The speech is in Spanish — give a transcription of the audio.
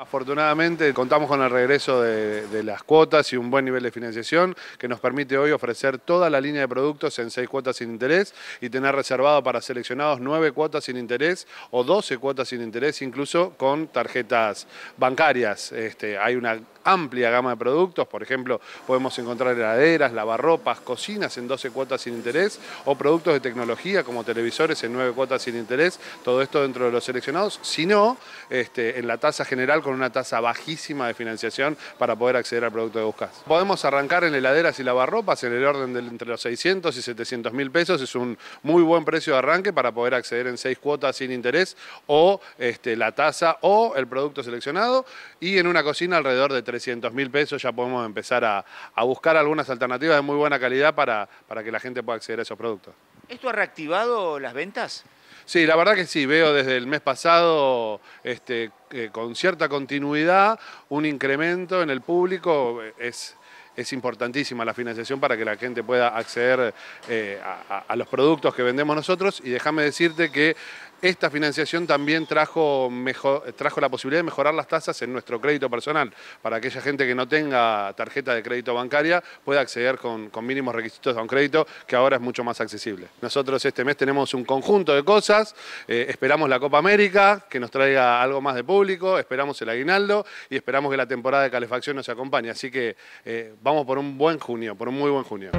Afortunadamente contamos con el regreso de, las cuotas y un buen nivel de financiación que nos permite hoy ofrecer toda la línea de productos en seis cuotas sin interés y tener reservado para seleccionados nueve cuotas sin interés o 12 cuotas sin interés, incluso con tarjetas bancarias. Este, hay una amplia gama de productos, por ejemplo, podemos encontrar heladeras, lavarropas, cocinas en 12 cuotas sin interés o productos de tecnología como televisores en nueve cuotas sin interés, todo esto dentro de los seleccionados, sino este, en la tasa general con una tasa bajísima de financiación para poder acceder al producto de buscas. Podemos arrancar en heladeras y lavarropas en el orden de entre los 600 y 700 mil pesos, es un muy buen precio de arranque para poder acceder en seis cuotas sin interés o este, la tasa o el producto seleccionado y en una cocina alrededor de 300 mil pesos ya podemos empezar a, a, buscar algunas alternativas de muy buena calidad para, para que la gente pueda acceder a esos productos. ¿Esto ha reactivado las ventas? Sí, la verdad que sí, veo desde el mes pasado este, eh, con cierta continuidad un incremento en el público. Eh, es, es importantísima la financiación para que la gente pueda acceder eh, a, a, los productos que vendemos nosotros y déjame decirte que esta financiación también trajo, trajo la posibilidad de mejorar las tasas en nuestro crédito personal, para aquella gente que no tenga tarjeta de crédito bancaria pueda acceder con, mínimos requisitos a un crédito que ahora es mucho más accesible. Nosotros este mes tenemos un conjunto de cosas, eh, esperamos la Copa América, que nos traiga algo más de público, esperamos el aguinaldo y esperamos que la temporada de calefacción nos acompañe, así que eh, vamos por un buen junio, por un muy buen junio.